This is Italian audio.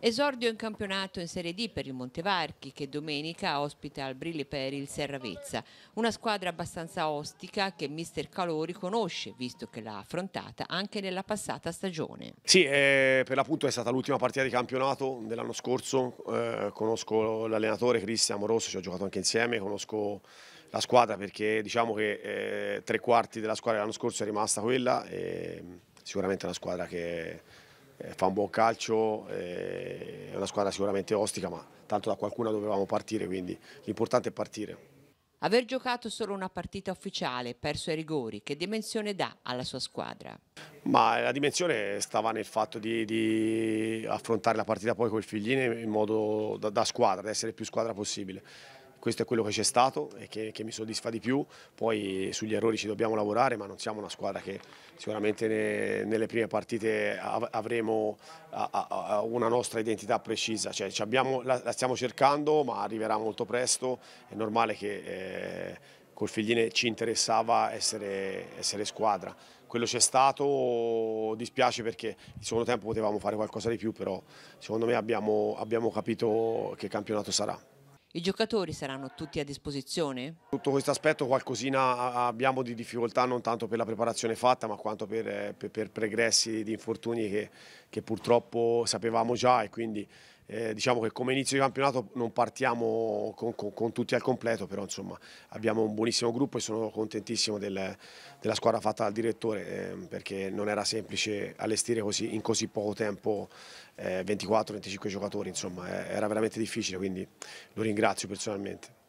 Esordio in campionato in Serie D per il Montevarchi che domenica ospita al Brilli per il Serravezza, una squadra abbastanza ostica che mister Calori conosce visto che l'ha affrontata anche nella passata stagione. Sì, eh, per l'appunto è stata l'ultima partita di campionato dell'anno scorso, eh, conosco l'allenatore Cristian Morosso, ci ho giocato anche insieme, conosco la squadra perché diciamo che eh, tre quarti della squadra dell'anno scorso è rimasta quella e ehm, sicuramente è una squadra che eh, fa un buon calcio, eh, è una squadra sicuramente ostica, ma tanto da qualcuna dovevamo partire, quindi l'importante è partire. Aver giocato solo una partita ufficiale, perso ai rigori, che dimensione dà alla sua squadra? Ma la dimensione stava nel fatto di, di affrontare la partita poi con col Figline in modo da, da squadra, da essere più squadra possibile questo è quello che c'è stato e che, che, mi soddisfa di più, poi sugli errori ci dobbiamo lavorare ma non siamo una squadra che sicuramente ne, nelle prime partite avremo a, a, a una nostra identità precisa, cioè, abbiamo, la, la, stiamo cercando ma arriverà molto presto, è normale che... Eh, col Figline ci interessava essere, essere squadra. Quello c'è stato, dispiace perché il secondo tempo potevamo fare qualcosa di più, però secondo me abbiamo, abbiamo capito che campionato sarà. I giocatori saranno tutti a disposizione? Tutto questo aspetto qualcosina abbiamo di difficoltà non tanto per la preparazione fatta ma quanto per, eh, per, per pregressi di infortuni che, che purtroppo sapevamo già e quindi eh, diciamo che come inizio di campionato non partiamo con, con, con, tutti al completo, però insomma abbiamo un buonissimo gruppo e sono contentissimo del, della squadra fatta dal direttore eh, perché non era semplice allestire così, in così poco tempo eh, 24-25 giocatori, insomma eh, era veramente difficile, quindi lo ringrazio personalmente.